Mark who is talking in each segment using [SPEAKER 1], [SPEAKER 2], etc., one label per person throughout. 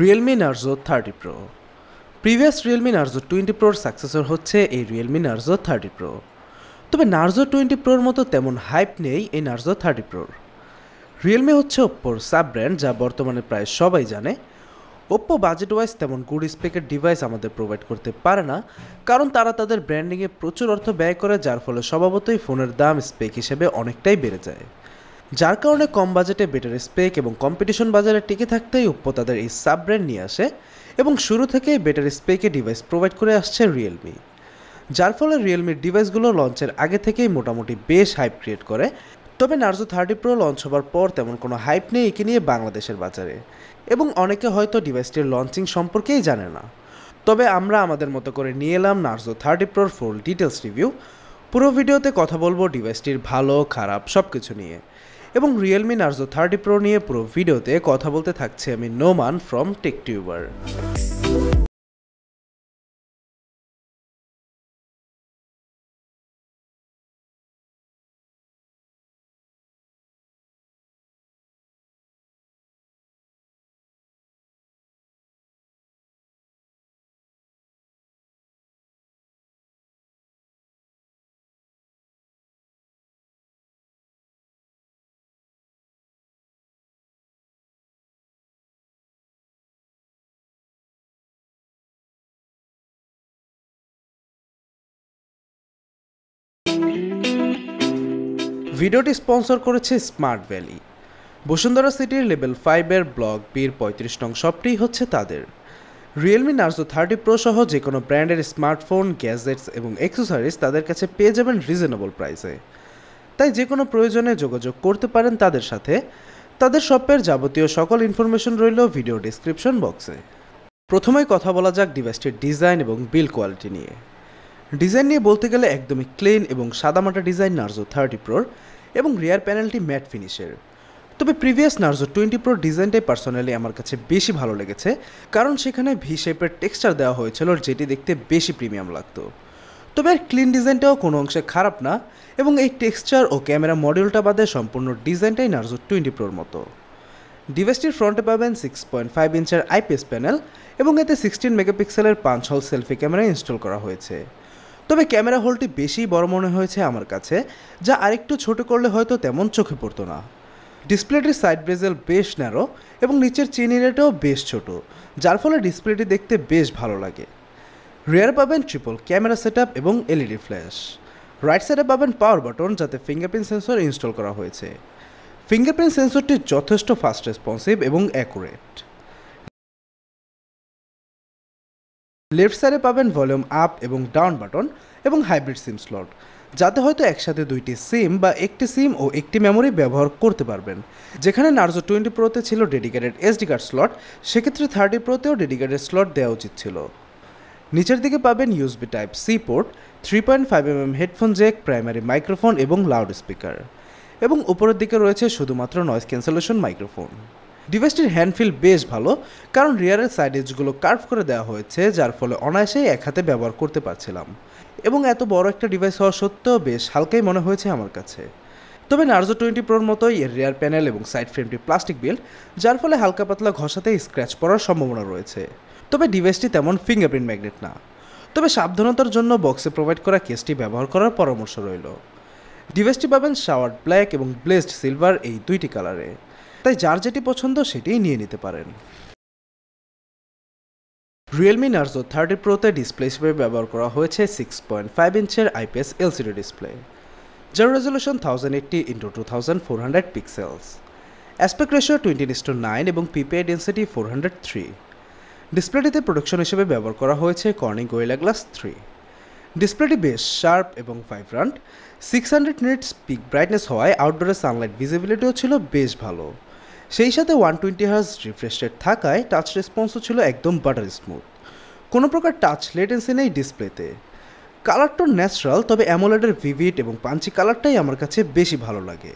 [SPEAKER 1] Realme Narzo thirty pro previous Realme Narzo twenty প্রোর successor হচ্ছে এই রিয়েলমি নার্জো থার্টি প্রো তবে Narzo twenty প্রোর মতো তেমন হাইপ নেই এই নার্জো থার্টি প্রোর রিয়েলমি হচ্ছে ওপ্পোর সাব ব্র্যান্ড যা বর্তমানে প্রায় সবাই জানে ওপ্পো বাজেট ওয়াইজ তেমন গুড স্পেকের ডিভাইস আমাদের প্রোভাইড করতে পারে না কারণ তারা তাদের ব্র্যান্ডিংয়ে প্রচুর অর্থ ব্যয় করে যার ফলে স্বভাবতই ফোনের দাম স্পেক হিসেবে অনেকটাই বেড়ে যায় যার কারণে কম বাজেটে বেটার স্পেক এবং কম্পিটিশন বাজারে টিকে থাকতেই ওপ্পো তাদের এই সাব ব্র্যান্ড নিয়ে আসে এবং শুরু থেকেই বেটার স্পেকে ডিভাইস প্রোভাইড করে আসছে রিয়েলমি যার ফলে রিয়েলমির ডিভাইসগুলো লঞ্চের আগে থেকেই মোটামুটি বেশ হাইপ ক্রিয়েট করে তবে নার্জো থার্টি প্রো লঞ্চ হবার পর তেমন কোনো হাইপ নেই একে নিয়ে বাংলাদেশের বাজারে এবং অনেকে হয়তো ডিভাইসটির লঞ্চিং সম্পর্কেই জানে না তবে আমরা আমাদের মতো করে নিয়ে এলাম নার্জো থার্টি প্রোর ফুল ডিটেলস রিভিউ পুরো ভিডিওতে কথা বলবো ডিভাইসটির ভালো খারাপ সব কিছু নিয়ে এবং রিয়েলমি নার্জো থার্টি প্রো নিয়ে পুরো ভিডিওতে কথা বলতে থাকছি আমি নোমান ফ্রম টেকটিউবার ভিডিওটি স্পন্সর করেছে স্মার্ট ভ্যালি বসুন্ধরা সিটির লেভেল ফাইভের ব্লক বির পঁয়ত্রিশ নং শপটি হচ্ছে তাদের রিয়েলমি নার্জো থার্টি প্রো সহ যে কোনো ব্র্যান্ডের স্মার্টফোন গ্যাজেটস এবং এক্সেসারিজ তাদের কাছে পেয়ে যাবেন রিজনেবল প্রাইসে তাই যে কোনো প্রয়োজনে যোগাযোগ করতে পারেন তাদের সাথে তাদের শপের যাবতীয় সকল ইনফরমেশন রইল ভিডিও ডিসক্রিপশন বক্সে প্রথমেই কথা বলা যাক ডিভাইসটির ডিজাইন এবং বিল কোয়ালিটি নিয়ে ডিজাইন নিয়ে বলতে গেলে একদমই ক্লেন এবং সাদামাটা ডিজাইন নার্জো থার্টি প্রোর এবং রিয়ার প্যানেলটি ম্যাট ফিনিশের তবে প্রিভিয়াস নার্জো টোয়েন্টি প্রোর ডিজাইনটাই পার্সোনালি আমার কাছে বেশি ভালো লেগেছে কারণ সেখানে ভি শেপের টেক্সচার দেওয়া হয়েছিল যেটি দেখতে বেশি প্রিমিয়াম লাগত তবে আর ক্লিন ডিজাইনটাও কোনো অংশে খারাপ না এবং এই টেক্সচার ও ক্যামেরা মডিউলটা বাদে সম্পূর্ণ ডিজাইনটাই নার্জো টোয়েন্টি প্রোর মতো ডিভাইসটির ফ্রন্টে পাবেন সিক্স পয়েন্ট ফাইভ ইঞ্চের আইপিএস প্যানেল এবং এতে সিক্সটিন মেগাপিক্সেলের পাঁচ হল সেলফি ক্যামেরা ইনস্টল করা হয়েছে তবে ক্যামেরা হোলটি বেশি বড় মনে হয়েছে আমার কাছে যা আরেকটু ছোট করলে হয়তো তেমন চোখে পড়তো না ডিসপ্লেটির সাইড ব্রেজেল বেশ ন্যারো এবং নিচের রেটাও বেশ ছোট যার ফলে ডিসপ্লেটি দেখতে বেশ ভালো লাগে রেয়ার পাবেন ট্রিপল ক্যামেরা সেট এবং এলইডি ফ্ল্যাশ রাইট সাইডে পাবেন পাওয়ার বাটন যাতে ফিঙ্গারপ্রিন্ট সেন্সর ইনস্টল করা হয়েছে ফিঙ্গারপ্রিন্ট সেন্সরটি যথেষ্ট ফাস্ট রেসপন্সিভ এবং অ্যাকুরেট লেফট সাইডে পাবেন ভলিউম আপ এবং ডাউন বাটন এবং হাইব্রিড সিম স্লট যাতে হয়তো একসাথে দুইটি সিম বা একটি সিম ও একটি মেমোরি ব্যবহার করতে পারবেন যেখানে নার্জো টোয়েন্টি প্রোতে ছিল ডেডিকেটেড এসডি কার্ড স্লট সেক্ষেত্রে থার্টি প্রোতেও ডেডিকেটেড স্লট দেওয়া উচিত ছিল নিচের দিকে পাবেন USB type C port three point five M M headphone jack primary microphone এবং লাউড স্পিকার এবং উপরের দিকে রয়েছে শুধুমাত্র নয়েজ ক্যান্সেলেশন মাইক্রোফোন ডিভাইসটির হ্যান্ডফিল বেশ ভালো কারণ রিয়ারের সাইড এজগুলো কার্ভ করে দেওয়া হয়েছে যার ফলে অনায়াসেই এক হাতে ব্যবহার করতে পারছিলাম এবং এত বড় একটা ডিভাইস হওয়া সত্ত্বেও বেশ হালকাই মনে হয়েছে আমার কাছে তবে নার্জো টোয়েন্টি প্রোর মতোই এর রেয়ার প্যানেল এবং সাইড ফ্রেমটি প্লাস্টিক বিল্ড যার ফলে হালকা পাতলা ঘষাতে স্ক্র্যাচ পড়ার সম্ভাবনা রয়েছে তবে ডিভাইসটি তেমন ফিঙ্গারপ্রিন্ট ম্যাগনেট না তবে সাবধানতার জন্য বক্সে প্রোভাইড করা কেসটি ব্যবহার করার পরামর্শ রইল ডিভাইসটি পাবেন শাওয়ার ব্ল্যাক এবং ব্লেসড সিলভার এই দুইটি কালারে তাই যার যেটি পছন্দ সেটিই নিয়ে নিতে পারেন রিয়েলমি নার্জো থার্টি প্রোতে ডিসপ্লে হিসেবে ব্যবহার করা হয়েছে সিক্স পয়েন্ট ফাইভ ইঞ্চের আইপিএস এলসিডি ডিসপ্লে যার resolution thousand eighty into two thousand four hundred pixels aspect ratio twenty is to nine এবং PPI density four hundred three ডিসপ্লেটিতে প্রোডাকশন হিসেবে ব্যবহার করা হয়েছে কর্নিং গোয়েলা গ্লাস থ্রি ডিসপ্লেটি বেশ শার্প এবং vibrant six hundred minutes peak brightness হওয়ায় আউটডোরে সানলাইট ভিজিবিলিটিও ছিল বেশ ভালো সেই সাথে one twenty hertz refresh rate থাকায় টাচ রেসপন্সও ছিল একদম বাটার স্মুথ কোনো প্রকার টাচ লেটেন্সি নেই ডিসপ্লেতে কালারটা ন্যাচারাল তবে অ্যামোলেডের ভিভিড এবং পাঞ্চি কালারটাই আমার কাছে বেশি ভালো লাগে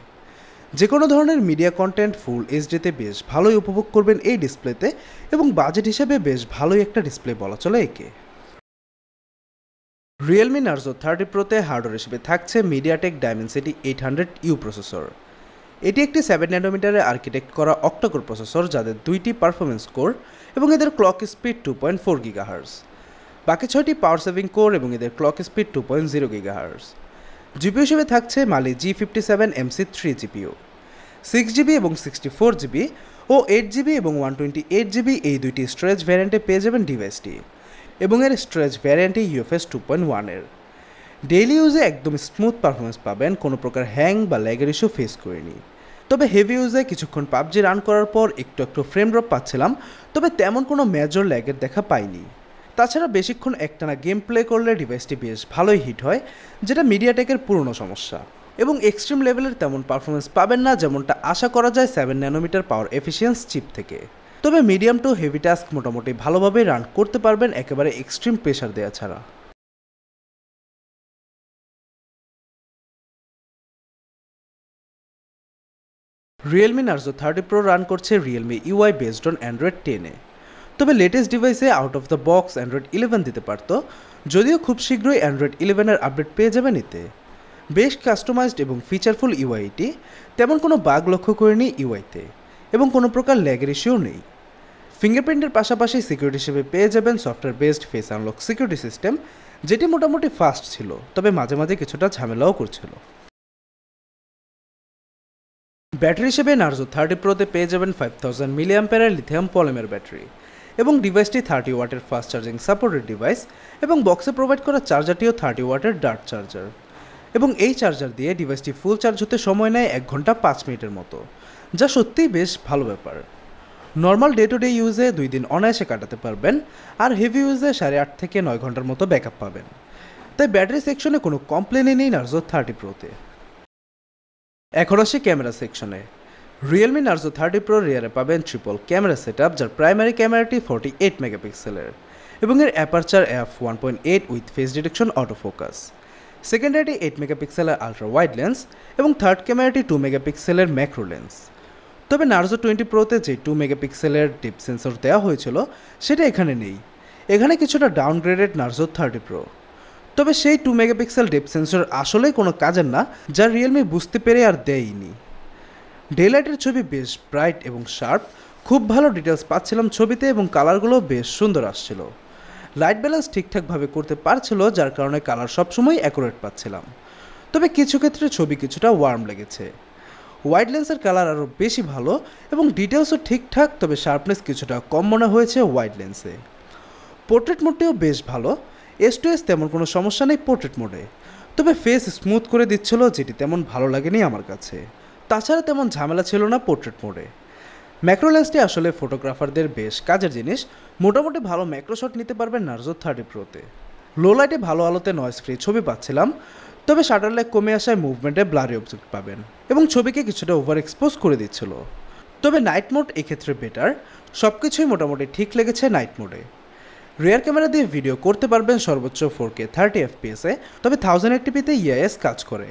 [SPEAKER 1] যে কোনো ধরনের মিডিয়া কন্টেন্ট ফুল এইচডিতে বেশ ভালোই উপভোগ করবেন এই ডিসপ্লেতে এবং বাজেট হিসেবে বেশ ভালোই একটা ডিসপ্লে বলা চলে একে রিয়েলমি নার্জো থার্টি প্রোতে হার্ডওয়্যার হিসেবে থাকছে MediaTek Dimensity eight hundred U processor এটি একটি সেভেন নাইনোমিটারে আর্কিটেক্ট করা অক্টোকোর প্রসেসর যাদের দুইটি পারফরমেন্স কোর এবং এদের clock speed two point four gigahertz বাকি ছয়টি পাওয়ার সেভিং কোর এবং এদের clock speed two point zero gigahertz GPU হিসেবে থাকছে Mali G fifty seven MC three GPU six GB এবং সিক্সটি ফোর জিবি ও এইট জিবি এবং ওয়ান টোয়েন্টি এইট জিবি এই দুইটি স্টোরেজ ভ্যারিয়েন্টে পেয়ে যাবেন ডিভাইসটি এবং এর স্টোরেজ ভ্যারিয়েন্টে ইউএফএস টু পয়েন্ট ওয়ানের ডেইলি ইউজে একদম স্মুথ পারফরমেন্স পাবেন কোনো প্রকার হ্যাং বা ল্যাগের ইস্যু ফেস করিনি তবে হেভি ইউজে কিছুক্ষণ পাবজি রান করার পর একটু একটু ফ্রেম ড্রপ পাচ্ছিলাম তবে তেমন কোনো মেজর ল্যাগের দেখা পাইনি তাছাড়া বেশিক্ষণ একটানা গেম প্লে করলে ডিভাইসটি বেশ ভালোই হিট হয় যেটা মিডিয়াটেকের পুরনো সমস্যা এবং এক্সট্রিম লেভেলের তেমন পারফরমেন্স পাবেন না যেমনটা আশা করা যায় seven nanometer power efficient chip থেকে তবে মিডিয়াম টু হেভি টাস্ক মোটামুটি ভালোভাবে রান করতে পারবেন একেবারে এক্সট্রিম প্রেশার দেওয়া ছাড়া Realme Narzo thirty pro run করছে Realme UI based on Android টেনে তবে লেটেস্ট ডিভাইসে out of the box Android eleven দিতে পারত যদিও খুব শীঘ্রই অ্যান্ড্রয়েড ইলেভেনের আপডেট পেয়ে যাবেন এতে বেশ কাস্টমাইজড এবং ফিচারফুল ইউআইটি তেমন কোনো বাগ লক্ষ্য করেনি ইউআইতে এবং কোনো প্রকার ল্যাগের ইস্যুও নেই ফিঙ্গারপ্রিন্টের পাশাপাশি সিকিউরিটি হিসেবে পেয়ে যাবেন software based face unlock security system যেটি মোটামুটি ফাস্ট ছিল তবে মাঝে মাঝে কিছুটা ঝামেলাও করছিল ব্যাটারি হিসেবে নার্জো থার্টি প্রোতে পেয়ে যাবেন ফাইভ থাউজেন্ড মিলিয়াম্পেয়ারের লিথিয়াম পলিমের ব্যাটারি এবং ডিভাইসটি থার্টি ওয়াটের ফাস্ট চার্জিং সাপোর্টেড ডিভাইস এবং বক্সে প্রোভাইড করা চার্জারটিও থার্টি ওয়াটের ডার্ট চার্জার এবং এই চার্জার দিয়ে ডিভাইসটি ফুল চার্জ হতে সময় নেয় এক ঘন্টা পাঁচ মিনিটের মতো যা সত্যিই বেশ ভালো ব্যাপার নর্মাল ডে টু ডে ইউজে দুই দিন অনায়াসে কাটাতে পারবেন আর হেভি ইউজে সাড়ে আট থেকে নয় ঘন্টার মতো ব্যাকআপ পাবেন তাই ব্যাটারি সেকশনে কোনো কমপ্লেনই নেই নার্জো থার্টি প্রোতে এখন আসি ক্যামেরা সেকশনে রিয়েলমি নার্জো থার্টি প্রো রিয়ারে পাবেন ট্রিপল ক্যামেরা সেট আপ যার প্রাইমারি ক্যামেরাটি ফর্টি এইট মেগাপিক্সেলের এবং এর aperture F one point eight with face detection auto focus secondary eight মেগাপিক্সেলের আলট্রা ওয়াইড লেন্স এবং থার্ড ক্যামেরাটি টু মেগাপিক্সেলের ম্যাক্রো লেন্স তবে নার্জো টোয়েন্টি প্রোতে যে টু মেগাপিক্সেলের ডিপ সেন্সর দেওয়া হয়েছিল সেটা এখানে নেই এখানে কিছুটা ডাউনগ্রেডেড নার্জো থার্টি প্রো তবে সেই টু মেগাপিক্সেল ডেপ সেন্সর আসলেই কোনো কাজের না যা রিয়েলমি বুঝতে পেরে আর দেয়নি ডেলাইটের ছবি বেশ ব্রাইট এবং শার্প খুব ভালো ডিটেলস পাচ্ছিলাম ছবিতে এবং কালারগুলো বেশ সুন্দর আসছিল লাইট ব্যালেন্স ঠিকঠাকভাবে করতে পারছিল যার কারণে কালার সবসময় অ্যাকুরেট পাচ্ছিলাম তবে কিছু ক্ষেত্রে ছবি কিছুটা ওয়ার্ম লেগেছে ওয়াইড লেন্সের কালার আরও বেশি ভালো এবং ডিটেলসও ঠিকঠাক তবে শার্পনেস কিছুটা কম মনে হয়েছে ওয়াইড লেন্সে পোর্ট্রেট মোডটিও বেশ ভালো এস টু এস তেমন কোনো সমস্যা নেই পোর্ট্রেট মোডে তবে ফেস স্মুথ করে দিচ্ছিল যেটি তেমন ভালো লাগেনি আমার কাছে তাছাড়া তেমন ঝামেলা ছিল না পোর্ট্রেট মোডে ম্যাক্রো লেন্সটি আসলে ফটোগ্রাফারদের বেশ কাজের জিনিস মোটামুটি ভালো ম্যাক্রোশট নিতে পারবেন নার্জো থার্টি প্রোতে লো লাইটে ভালো আলোতে নয়েজ ফ্রি ছবি পাচ্ছিলাম তবে শাটার লাইট কমে আসায় মুভমেন্টে ব্লারি অবজেক্ট পাবেন এবং ছবিকে কিছুটা ওভার এক্সপোজ করে দিচ্ছিল তবে নাইট মোড এক্ষেত্রে বেটার সব কিছুই মোটামুটি ঠিক লেগেছে নাইট মোডে রিয়ার ক্যামেরা দিয়ে ভিডিও করতে পারবেন সর্বোচ্চ ফোর কে থার্টি এফপিএসে তবে থাউজেন্ড এইটিপিতে ইআইএস কাজ করে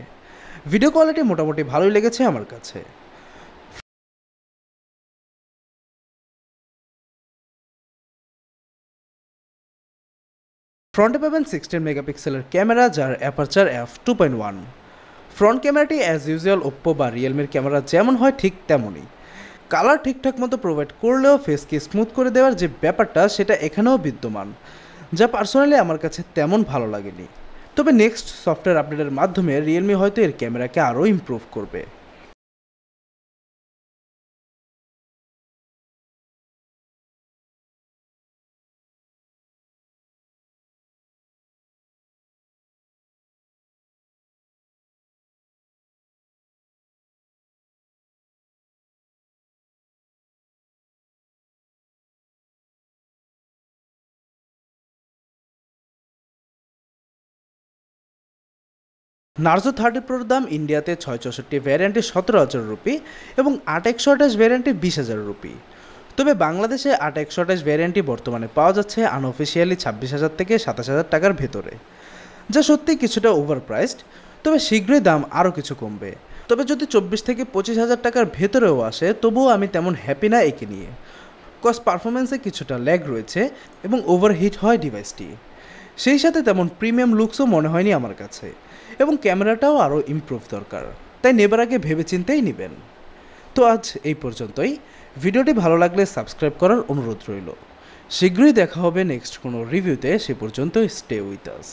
[SPEAKER 1] ভিডিও কোয়ালিটি মোটামুটি ভালোই লেগেছে আমার কাছে ফ্রন্টে পাবেন সিক্সটিন মেগাপিক্সেলের ক্যামেরা যার aperture F two point one front ক্যামেরাটি অ্যাজ ইউজুয়াল ওপ্পো বা রিয়েলমির ক্যামেরা যেমন হয় ঠিক তেমনই কালার ঠিকঠাক মতো প্রোভাইড করলেও ফেসকে স্মুথ করে দেওয়ার যে ব্যাপারটা সেটা এখানেও বিদ্যমান যা পার্সোনালি আমার কাছে তেমন ভালো লাগেনি তবে নেক্সট সফটওয়্যার আপডেটের মাধ্যমে রিয়েলমি হয়তো এর ক্যামেরাকে আরও ইমপ্রুভ করবে নার্জো থার্টি প্রোর দাম ইন্ডিয়াতে ছয় চৌষট্টি ভ্যারিয়েন্টে সতেরো হাজার রুপি এবং আট একশো আঠাশ ভ্যারিয়েন্টে বিশ হাজার রুপি তবে বাংলাদেশে আট একশো আঠাশ ভ্যারিয়েন্টটি বর্তমানে পাওয়া যাচ্ছে আনঅফিসিয়ালি ছাব্বিশ হাজার থেকে সাতাশ হাজার টাকার ভেতরে যা সত্যি কিছুটা ওভার প্রাইসড তবে শীঘ্রই দাম আরও কিছু কমবে তবে যদি চব্বিশ থেকে পঁচিশ হাজার টাকার ভেতরেও আসে তবুও আমি তেমন হ্যাপি না একে নিয়ে কস্ট পারফরমেন্সে কিছুটা ল্যাগ রয়েছে এবং ওভারহিট হয় ডিভাইসটি সেই সাথে তেমন প্রিমিয়াম লুকসও মনে হয়নি আমার কাছে এবং ক্যামেরাটাও আরও ইমপ্রুভ দরকার তাই নেবার আগে ভেবে চিন্তেই নেবেন তো আজ এই পর্যন্তই ভিডিওটি ভালো লাগলে সাবস্ক্রাইব করার অনুরোধ রইল শীঘ্রই দেখা হবে নেক্সট কোনো রিভিউতে সে পর্যন্ত স্টে উইথ আস